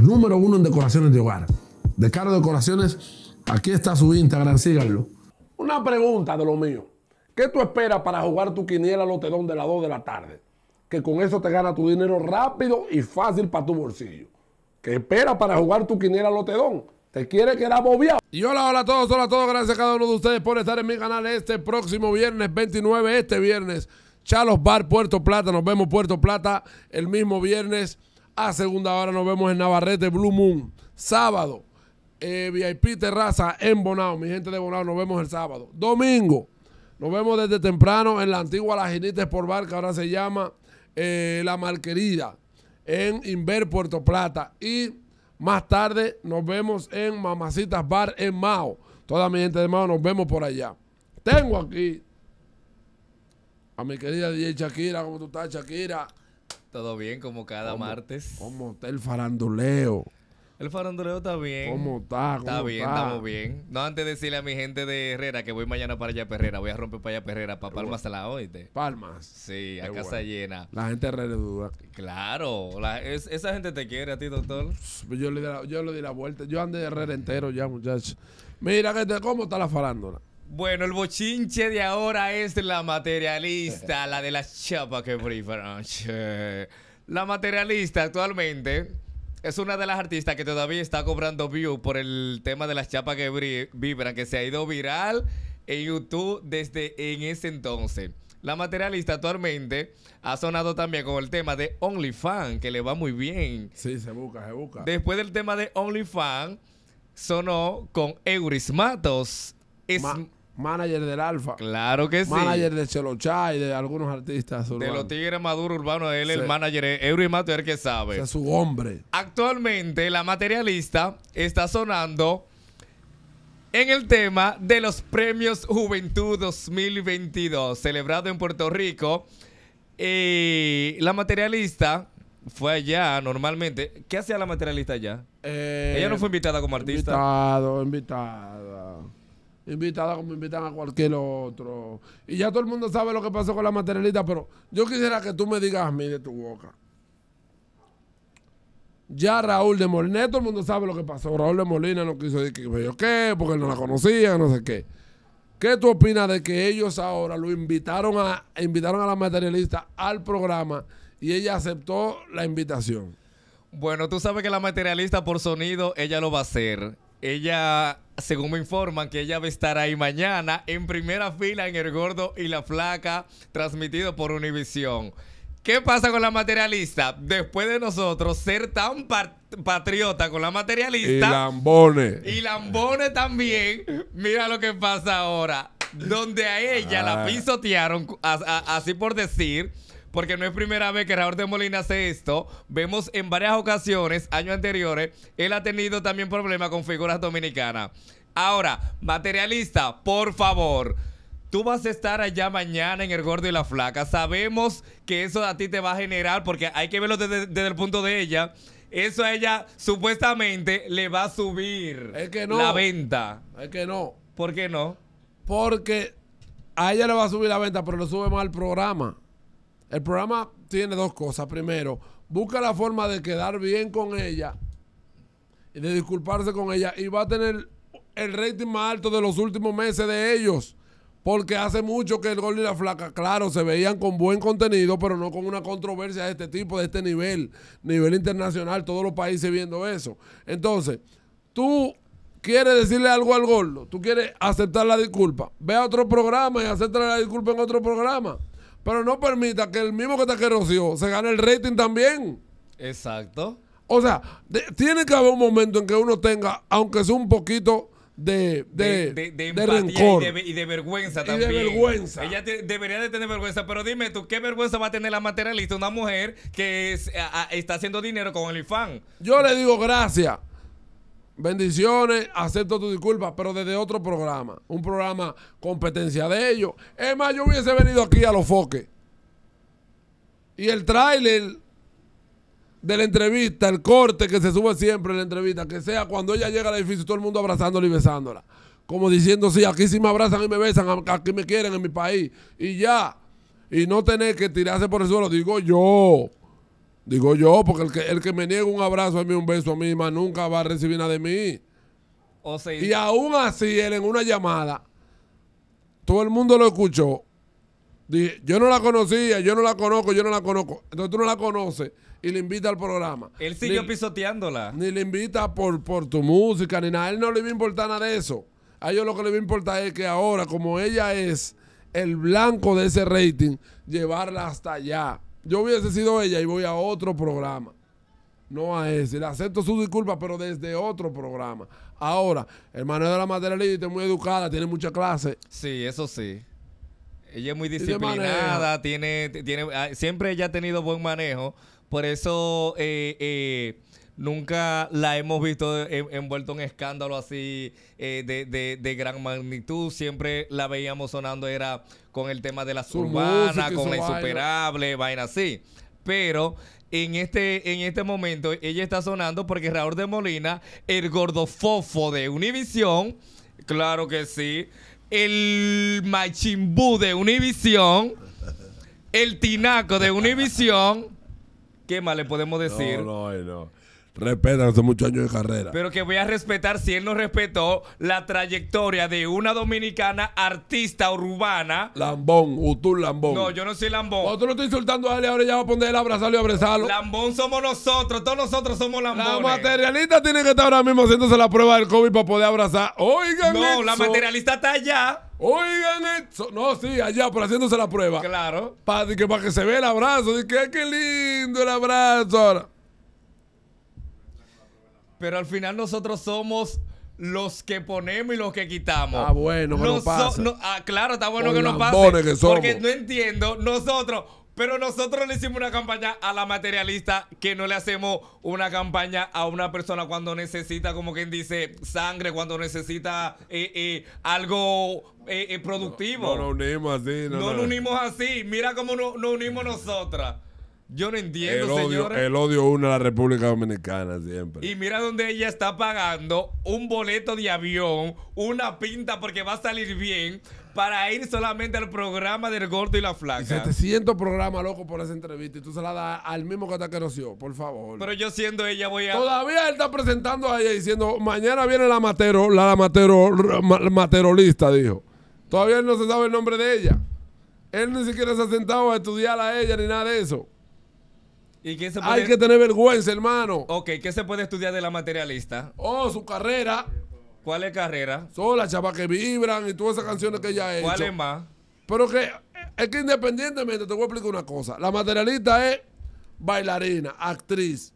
número uno en decoraciones de hogar. De Caro Decoraciones, aquí está su Instagram, síganlo. Una pregunta de lo mío. ¿Qué tú esperas para jugar tu quiniela lotedón de las 2 de la tarde? Que con eso te gana tu dinero rápido y fácil para tu bolsillo. ¿Qué esperas para jugar tu quiniela lotedón? ¿Te quiere quedar bobeado? Y hola, hola a todos, hola a todos. Gracias a cada uno de ustedes por estar en mi canal este próximo viernes 29, este viernes. Chalos Bar, Puerto Plata. Nos vemos Puerto Plata el mismo viernes a segunda hora nos vemos en Navarrete, Blue Moon, sábado. Eh, VIP Terraza en Bonao, mi gente de Bonao, nos vemos el sábado. Domingo, nos vemos desde temprano en la antigua La por Bar, que ahora se llama eh, La Marquerida en Inver, Puerto Plata. Y más tarde nos vemos en Mamacitas Bar en Mao. Toda mi gente de Mao, nos vemos por allá. Tengo aquí a mi querida DJ Shakira, ¿cómo tú estás, Shakira? Todo bien, como cada martes. ¿Cómo está el faranduleo? El faranduleo está bien. ¿Cómo está? está bien, estamos bien. No, antes de decirle a mi gente de Herrera que voy mañana para allá Perrera, voy a romper para allá Perrera, para Palmas la oíste. Palmas. Sí, a casa llena. La gente de Herrera duda. Claro, esa gente te quiere a ti, doctor. Pues yo le, yo le di la vuelta, yo andé de Herrera entero ya, muchachos. Mira, que ¿cómo está la farándula? Bueno, el bochinche de ahora es la materialista, la de las chapa que vibran. Ah, la materialista actualmente es una de las artistas que todavía está cobrando views por el tema de las chapas que vibran, que se ha ido viral en YouTube desde en ese entonces. La materialista actualmente ha sonado también con el tema de OnlyFans, que le va muy bien. Sí, se busca, se busca. Después del tema de OnlyFans, sonó con Eurismatos manager del Alfa. Claro que sí. Manager de Chelocha y de algunos artistas De los Tigres Maduro Urbano, él es el manager Euro y Mato, el que sabe. es su hombre. Actualmente, la materialista está sonando en el tema de los Premios Juventud 2022, celebrado en Puerto Rico. Y la materialista fue allá normalmente. ¿Qué hacía la materialista allá? Eh, Ella no fue invitada como artista. Invitado, invitado invitada como invitan a cualquier otro. Y ya todo el mundo sabe lo que pasó con la materialista, pero yo quisiera que tú me digas a mí de tu boca. Ya Raúl de Molina, todo el mundo sabe lo que pasó. Raúl de Molina no quiso decir que yo qué, porque él no la conocía, no sé qué. ¿Qué tú opinas de que ellos ahora lo invitaron a, invitaron a la materialista al programa y ella aceptó la invitación? Bueno, tú sabes que la materialista por sonido, ella lo va a hacer. Ella, según me informan, que ella va a estar ahí mañana en primera fila en El Gordo y la Flaca, transmitido por Univisión. ¿Qué pasa con la materialista? Después de nosotros ser tan patriota con la materialista. Y Lambone. Y Lambone también. Mira lo que pasa ahora. Donde a ella la ah. pisotearon, así por decir porque no es primera vez que Raúl de Molina hace esto. Vemos en varias ocasiones, años anteriores, él ha tenido también problemas con figuras dominicanas. Ahora, materialista, por favor. Tú vas a estar allá mañana en El Gordo y la Flaca. Sabemos que eso a ti te va a generar, porque hay que verlo desde, el punto de ella. Eso a ella supuestamente le va a subir es que no, la venta. Es que no. ¿Por qué no? Porque a ella le va a subir la venta, pero lo sube más al programa. El programa tiene dos cosas. Primero, busca la forma de quedar bien con ella y de disculparse con ella. Y va a tener el rating más alto de los últimos meses de ellos. Porque hace mucho que el gol y la flaca, claro, se veían con buen contenido, pero no con una controversia de este tipo, de este nivel, nivel internacional, todos los países viendo eso. Entonces, tú quieres decirle algo al gol, tú quieres aceptar la disculpa, ve a otro programa y acepta la disculpa en otro programa. Pero no permita que el mismo que te queroció se gane el rating también. Exacto. O sea, tiene que haber un momento en que uno tenga, aunque sea un poquito de, de, de, rencor. Y, de, vergüenza también. Y de vergüenza. Ella debería de tener vergüenza, pero dime tú, ¿qué vergüenza va a tener la materialista una mujer que está haciendo dinero con el IFAN? Yo le digo gracias Bendiciones, acepto tu disculpa, pero desde otro programa, un programa competencia de ellos. Es más, yo hubiese venido aquí a los foques. Y el tráiler de la entrevista, el corte que se sube siempre en la entrevista, que sea cuando ella llega al edificio todo el mundo abrazándola y besándola. Como diciendo, sí, aquí sí me abrazan y me besan, aquí me quieren en mi país. Y ya. Y no tener que tirarse por el suelo, digo yo. Digo yo, porque el que, me niega un abrazo a mí, un beso a mí, más nunca va a recibir nada de mí. y aún así, él en una llamada, todo el mundo lo escuchó. Dije, yo no la conocía, yo no la conozco, yo no la conozco. Entonces tú no la conoces y le invita al programa. Él siguió pisoteándola. Ni le invita por, por tu música, ni nada. A él no le iba a importar nada de eso. A ellos lo que le va a importar es que ahora, como ella es el blanco de ese rating, llevarla hasta allá yo hubiese sido ella y voy a otro programa. No a ese. Le acepto su disculpa, pero desde otro programa. Ahora, el manejo de la líder es muy educada, tiene mucha clase. Sí, eso sí. Ella es muy disciplinada, tiene, tiene, ah, siempre ella ha tenido buen manejo. Por eso eh, eh, nunca la hemos visto envuelta en un escándalo así eh, de, gran magnitud. Siempre la veíamos sonando, era con el tema de las urbanas, con la insuperable, vaina así. Pero en este, en este momento ella está sonando porque Raúl de Molina, el gordo fofo de Univision, claro que sí, el machimbú de Univisión, el tinaco de Univisión, ¿qué más le podemos decir? No, no, no. Respetan, hace muchos años de carrera. Pero que voy a respetar si él no respetó la trayectoria de una dominicana artista urbana. Lambón, Utur Lambón. No, yo no soy Lambón. Otro lo estoy insultando a él, ahora ya va a poner a abrazarlo y abrazarlo. Lambón somos nosotros, todos nosotros somos Lambón. La materialista tiene que estar ahora mismo haciéndose la prueba del COVID para poder abrazar. Oigan No, la materialista está allá. Oigan eso No, sí, allá, pero haciéndose la prueba. Claro. Para que, que se vea el abrazo. que, qué lindo el abrazo ahora pero al final nosotros somos los que ponemos y los que quitamos. Ah, bueno, pero pasa. Ah, claro, está bueno que nos pase. Porque no entiendo, nosotros, pero nosotros le hicimos una campaña a la materialista que no le hacemos una campaña a una persona cuando necesita, como quien dice, sangre, cuando necesita eh, eh, algo eh, productivo. No, unimos así. No, no, nos unimos así. Mira cómo nos unimos nosotras. Yo no entiendo, el odio, señores. El odio une a la República Dominicana siempre. Y mira donde ella está pagando un boleto de avión, una pinta porque va a salir bien, para ir solamente al programa del gordo y la flaca. te 700 programa loco, por esa entrevista. Y tú se la das al mismo que te conoció, por favor. Pero yo siendo ella voy a... Todavía él está presentando a ella diciendo, mañana viene la matero, la matero, materolista, dijo. Todavía él no se sabe el nombre de ella. Él ni siquiera se ha sentado a estudiar a ella ni nada de eso. Hay que tener vergüenza, hermano. Ok, ¿qué se puede estudiar de la materialista? Oh, su carrera. ¿Cuál es carrera? Son las chavas que vibran y todas esas canciones que ella ha hecho. ¿Cuál es más? Pero que es que independientemente, te voy a explicar una cosa. La materialista es bailarina, actriz,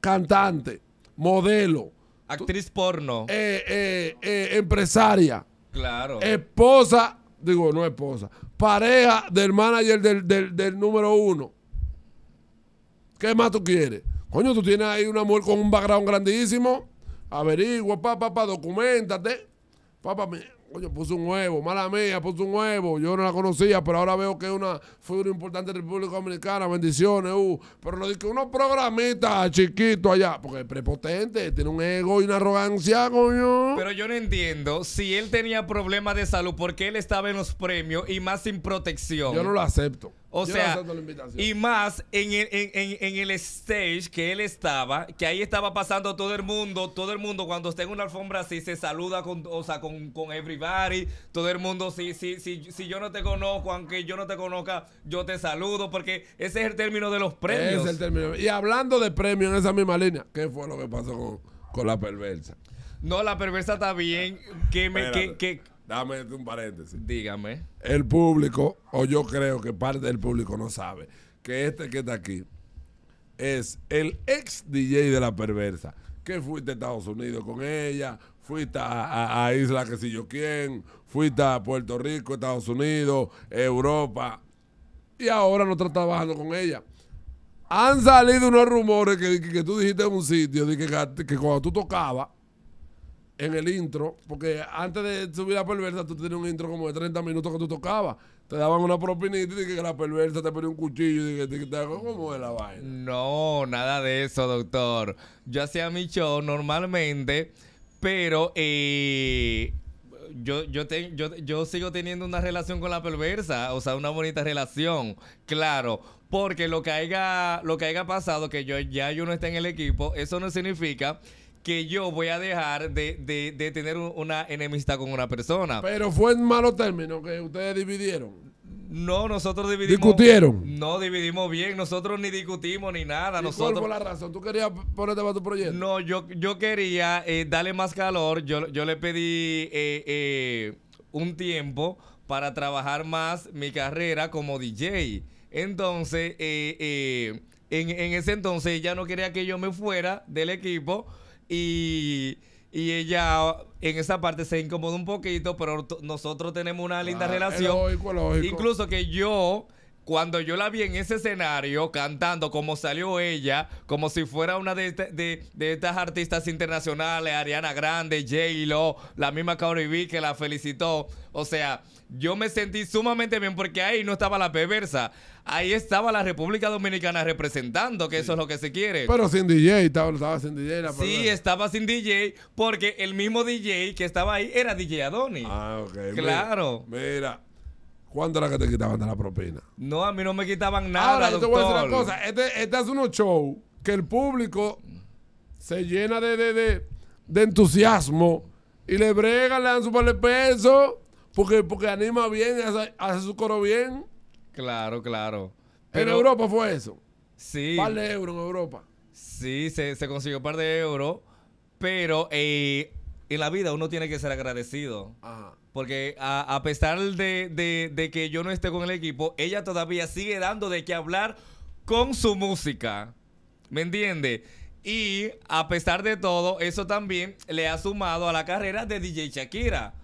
cantante, modelo. Actriz porno. Eh, eh, eh, empresaria. Claro. Esposa, digo, no esposa. Pareja del manager del número uno. ¿Qué más tú quieres? Coño, tú tienes ahí una mujer con un background grandísimo. Averigua, papá, papá, documentate. Papá, coño, puso un huevo, mala mía, puso un huevo. Yo no la conocía, pero ahora veo que es una figura importante de República Dominicana. Bendiciones, uh. Pero lo dije, unos programitas chiquitos allá, porque es prepotente, tiene un ego y una arrogancia, coño. Pero yo no entiendo si él tenía problemas de salud, ¿por qué él estaba en los premios y más sin protección. Yo no lo acepto. O sea, y más en el, stage que él estaba, que ahí estaba pasando todo el mundo, todo el mundo cuando está en una alfombra así se saluda con, o sea, con, con everybody, todo el mundo, si, si yo no te conozco, aunque yo no te conozca, yo te saludo, porque ese es el término de los premios. Y hablando de premios en esa misma línea, ¿qué fue lo que pasó con, la perversa? No, la perversa está bien, que me... Dame un paréntesis. Dígame. El público, o yo creo que parte del público no sabe, que este que está aquí es el ex DJ de La Perversa. Que fuiste a Estados Unidos con ella, fuiste a, Isla que si yo quién, fuiste a Puerto Rico, Estados Unidos, Europa. Y ahora no está trabajando con ella. Han salido unos rumores que, que, tú dijiste en un sitio de que, que cuando tú tocabas en el intro, porque antes de subir a perversa, tú tenías un intro como de 30 minutos que tú tocabas. Te daban una propinita y dije que la perversa te ponía un cuchillo y que te, hago ¿cómo es la vaina? No, nada de eso, doctor. Yo hacía mi show normalmente, pero eh, yo, yo, yo, yo sigo teniendo una relación con la perversa, o sea, una bonita relación, claro. Porque lo que haya, lo que haya pasado, que yo ya yo no esté en el equipo, eso no significa que yo voy a dejar de, tener una enemistad con una persona. Pero fue en malo término que ustedes dividieron. No, nosotros dividimos. ¿Discutieron? No, dividimos bien. Nosotros ni discutimos ni nada. nosotros, la razón? ¿Tú querías ponerte para tu proyecto? No, yo, yo quería eh, darle más calor. Yo, yo le pedí eh, eh, un tiempo para trabajar más mi carrera como DJ. Entonces, en, en ese entonces ella no quería que yo me fuera del equipo y, ella en esa parte se incomoda un poquito, pero nosotros tenemos una linda relación. Incluso que yo cuando yo la vi en ese escenario cantando como salió ella, como si fuera una de, este, de, estas artistas internacionales, Ariana Grande, J-Lo, la misma Kaori B que la felicitó. O sea, yo me sentí sumamente bien porque ahí no estaba la perversa. Ahí estaba la República Dominicana representando, que eso es lo que se quiere. Pero sin DJ, estaba, sin DJ Sí, estaba sin DJ porque el mismo DJ que estaba ahí era DJ Adonis. Ah, ok. Claro. mira. ¿Cuánto era que te quitaban de la propina? No, a mí no me quitaban nada. Ahora, yo te voy a decir una cosa. Este, es este uno show que el público se llena de, de, entusiasmo y le bregan, le dan su par de pesos porque, porque anima bien, hace, su coro bien. Claro, claro. en Europa fue eso. Sí. Par de euros en Europa. Sí, se, consiguió un par de euros, pero eh, en la vida uno tiene que ser agradecido. Ajá. Porque a, pesar de, de que yo no esté con el equipo, ella todavía sigue dando de qué hablar con su música. ¿Me entiende Y a pesar de todo, eso también le ha sumado a la carrera de DJ Shakira.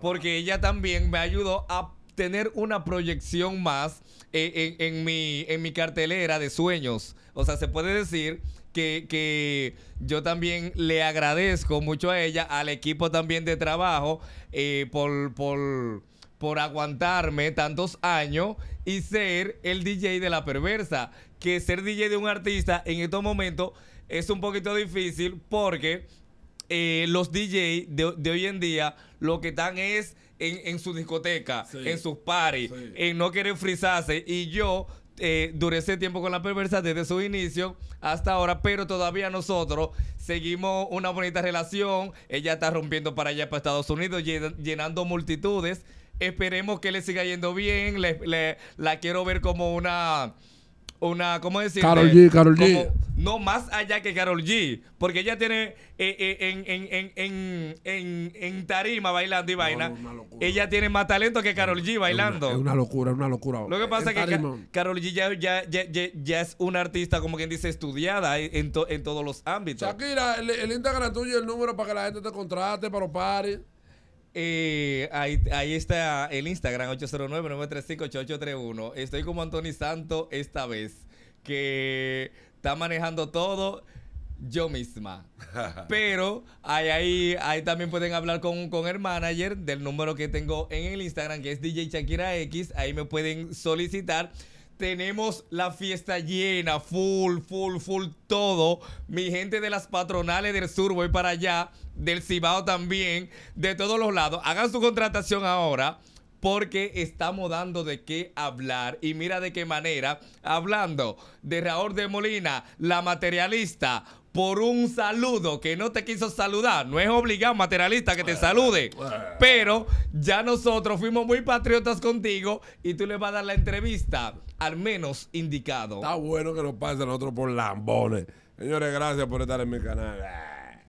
Porque ella también me ayudó a tener una proyección más eh, en, mi, en mi cartelera de sueños. O sea, se puede decir que, yo también le agradezco mucho a ella, al equipo también de trabajo, eh, por, por, por aguantarme tantos años y ser el DJ de la perversa. Que ser DJ de un artista en estos momentos es un poquito difícil porque eh, los DJ de, hoy en día lo que están es en, en su discoteca, en sus parties, en no querer frizarse. Y yo eh, duré ese tiempo con la perversa desde su inicio hasta ahora, pero todavía nosotros seguimos una bonita relación. Ella está rompiendo para allá, para Estados Unidos, llenando multitudes. Esperemos que le siga yendo bien. Le, la quiero ver como una. Una, ¿cómo decir? Carol G, Carol G no más allá que Carol G, porque ella tiene eh, eh, en, tarima bailando y vaina. ella tiene más talento que Carol G bailando. Es una, locura, es una locura. Lo que pasa es que Carol G ya, es una artista, como quien dice, estudiada en, todos los ámbitos. Shakira, el, Instagram tuyo el número para que la gente te contrate, para los pares. Eh, ahí, ahí, está el Instagram 809-935-8831. Estoy como Anthony Santo esta vez que está manejando todo yo misma. Pero ahí, ahí, también pueden hablar con, con, el manager del número que tengo en el Instagram, que es DJ Shakira X. Ahí me pueden solicitar. Tenemos la fiesta llena, full, full, full, todo. Mi gente de las patronales del sur, voy para allá, del Cibao también, de todos los lados. Hagan su contratación ahora porque estamos dando de qué hablar. Y mira de qué manera, hablando de Raúl de Molina, la materialista, por un saludo que no te quiso saludar. No es obligado, materialista, que te salude. Pero ya nosotros fuimos muy patriotas contigo y tú le vas a dar la entrevista, al menos indicado. Está bueno que nos pasen a por lambones. Señores, gracias por estar en mi canal.